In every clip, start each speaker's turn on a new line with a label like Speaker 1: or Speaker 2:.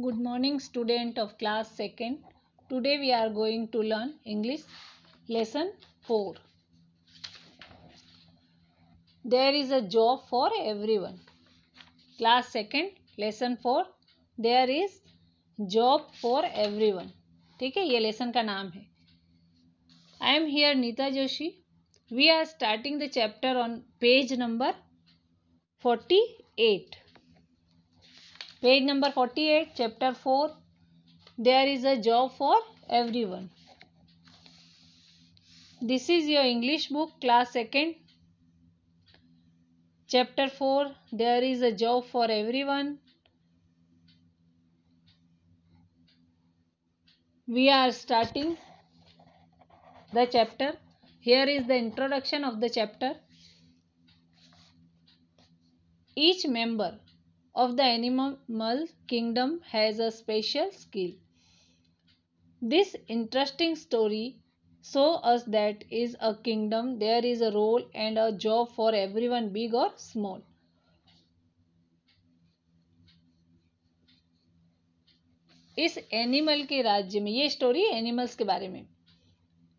Speaker 1: good morning student of class 2nd today we are going to learn english lesson 4 there is a job for everyone class 2nd lesson 4 there is job for everyone ठीक है ये lesson का नाम है I am here Nita Joshi we are starting the chapter on page number forty eight page number 48 chapter 4 there is a job for everyone this is your english book class 2nd chapter 4 there is a job for everyone we are starting the chapter here is the introduction of the chapter each member of the animal kingdom has a special skill. This interesting story show us that is a kingdom there is a role and a job for everyone big or small. इस animal के राज्य में ये story animals के बारे में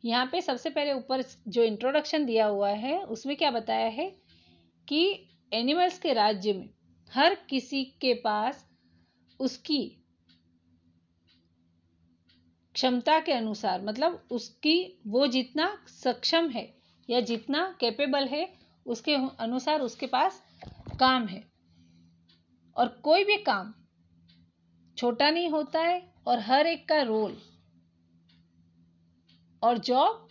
Speaker 1: यहाँ पे सबसे पहले ऊपर जो इंट्रोडक्शन दिया हुआ है उसमें क्या बताया है कि एनिमल्स के राज्य में हर किसी के पास उसकी क्षमता के अनुसार मतलब उसकी वो जितना सक्षम है या जितना कैपेबल है उसके अनुसार उसके पास काम है और कोई भी काम छोटा नहीं होता है और हर एक का रोल और जॉब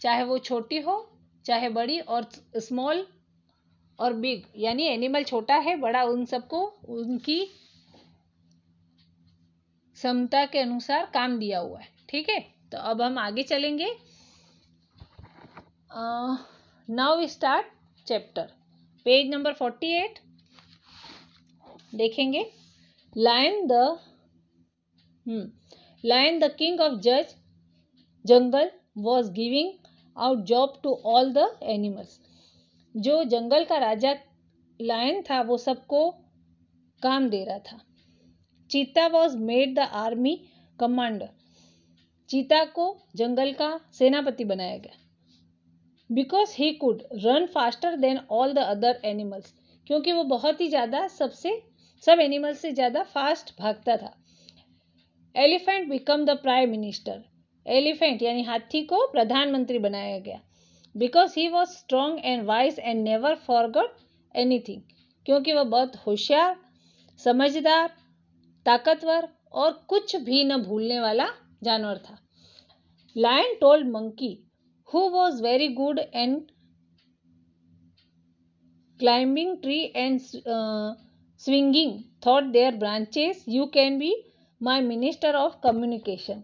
Speaker 1: चाहे वो छोटी हो चाहे बड़ी और स्मॉल और बिग यानी एनिमल छोटा है बड़ा उन सबको उनकी समता के अनुसार काम दिया हुआ है ठीक है तो अब हम आगे चलेंगे now start chapter page number forty eight देखेंगे lion the lion the king of जज jungle was giving out job to all the animals जो जंगल का राजा लायन था वो सबको काम दे रहा था cheetah was made the army commander cheetah को जंगल का सेनापति बनाया गया because he could run faster than all the other animals क्योंकि वो बहुत ही ज़्यादा सबसे सब एनिमल्स से ज़्यादा फास्ट भागता था elephant become the prime minister elephant यानी हाथी को प्रधानमंत्री बनाया गया because he was strong and wise and never forgot anything क्योंकि वह बहुत होशियार समझदार ताकतवर और कुछ भी न भूलने वाला जानवर था lion told monkey who was very good and climbing tree and swinging thought their branches you can be my minister of communication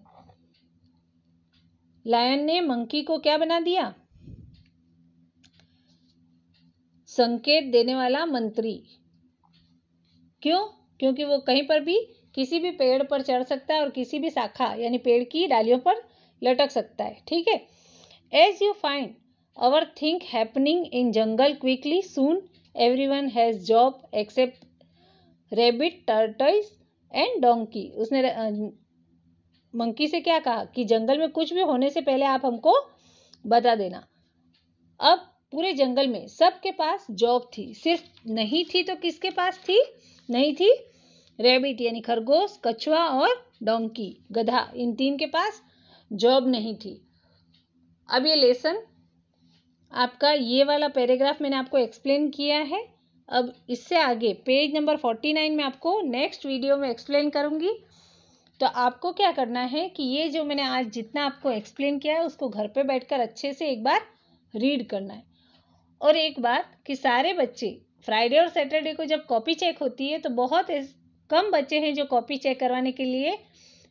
Speaker 1: lion ने मंकी को क्या बना दिया संकेत देने वाला मंत्री क्यों क्योंकि वो कहीं पर भी किसी भी पेड़ पर चढ़ सकता है और किसी भी शाखा यानी पेड़ की डालियों पर लटक सकता है ठीक है as you find our think happening in jungle quickly soon everyone has job except rabbit turtles and donkey उसने मंकी से क्या कहा कि जंगल में कुछ भी होने से पहले आप हमको बता देना अब पूरे जंगल में सबके पास जॉब थी सिर्फ नहीं थी तो किसके पास थी नहीं थी रेबिट यानी खरगोश कछुआ और डोंकी गधा इन तीन के पास जॉब नहीं थी अब ये लेसन आपका ये वाला पैराग्राफ मैंने आपको एक्सप्लेन किया है अब इससे आगे पेज नंबर फोर्टी नाइन में आपको नेक्स्ट वीडियो में एक्सप्लेन करूँगी तो आपको क्या करना है कि ये जो मैंने आज जितना आपको एक्सप्लेन किया है उसको घर पे बैठकर अच्छे से एक बार रीड करना है और एक बात कि सारे बच्चे फ्राइडे और सैटरडे को जब कॉपी चेक होती है तो बहुत कम बच्चे हैं जो कॉपी चेक करवाने के लिए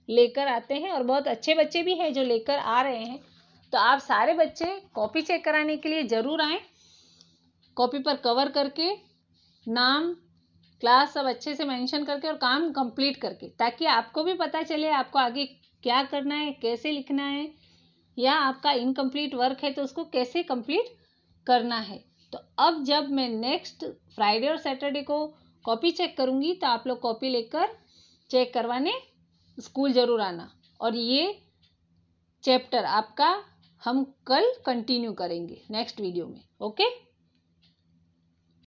Speaker 1: लेकर आते हैं और बहुत अच्छे बच्चे भी हैं जो लेकर आ रहे हैं तो आप सारे बच्चे कॉपी चेक कराने के लिए ज़रूर आएँ कॉपी पर कवर करके नाम क्लास सब अच्छे से मेंशन करके और काम कंप्लीट करके ताकि आपको भी पता चले आपको आगे क्या करना है कैसे लिखना है या आपका इनकम्प्लीट वर्क है तो उसको कैसे कंप्लीट करना है तो अब जब मैं नेक्स्ट फ्राइडे और सैटरडे को कॉपी चेक करूँगी तो आप लोग कॉपी लेकर चेक करवाने स्कूल ज़रूर आना और ये चैप्टर आपका हम कल कंटिन्यू करेंगे नेक्स्ट वीडियो में ओके